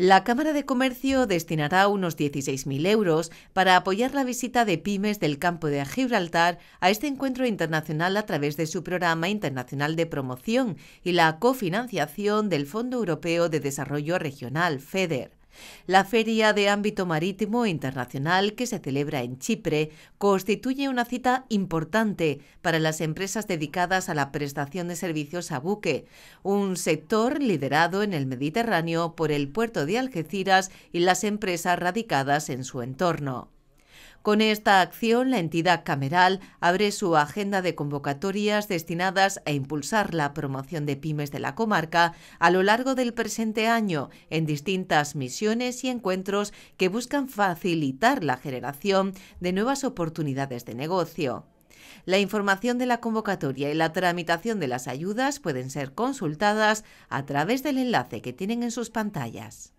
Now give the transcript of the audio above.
La Cámara de Comercio destinará unos 16.000 euros para apoyar la visita de pymes del campo de Gibraltar a este encuentro internacional a través de su programa internacional de promoción y la cofinanciación del Fondo Europeo de Desarrollo Regional, FEDER. La feria de ámbito marítimo internacional que se celebra en Chipre constituye una cita importante para las empresas dedicadas a la prestación de servicios a buque, un sector liderado en el Mediterráneo por el puerto de Algeciras y las empresas radicadas en su entorno. Con esta acción, la entidad cameral abre su agenda de convocatorias destinadas a impulsar la promoción de pymes de la comarca a lo largo del presente año en distintas misiones y encuentros que buscan facilitar la generación de nuevas oportunidades de negocio. La información de la convocatoria y la tramitación de las ayudas pueden ser consultadas a través del enlace que tienen en sus pantallas.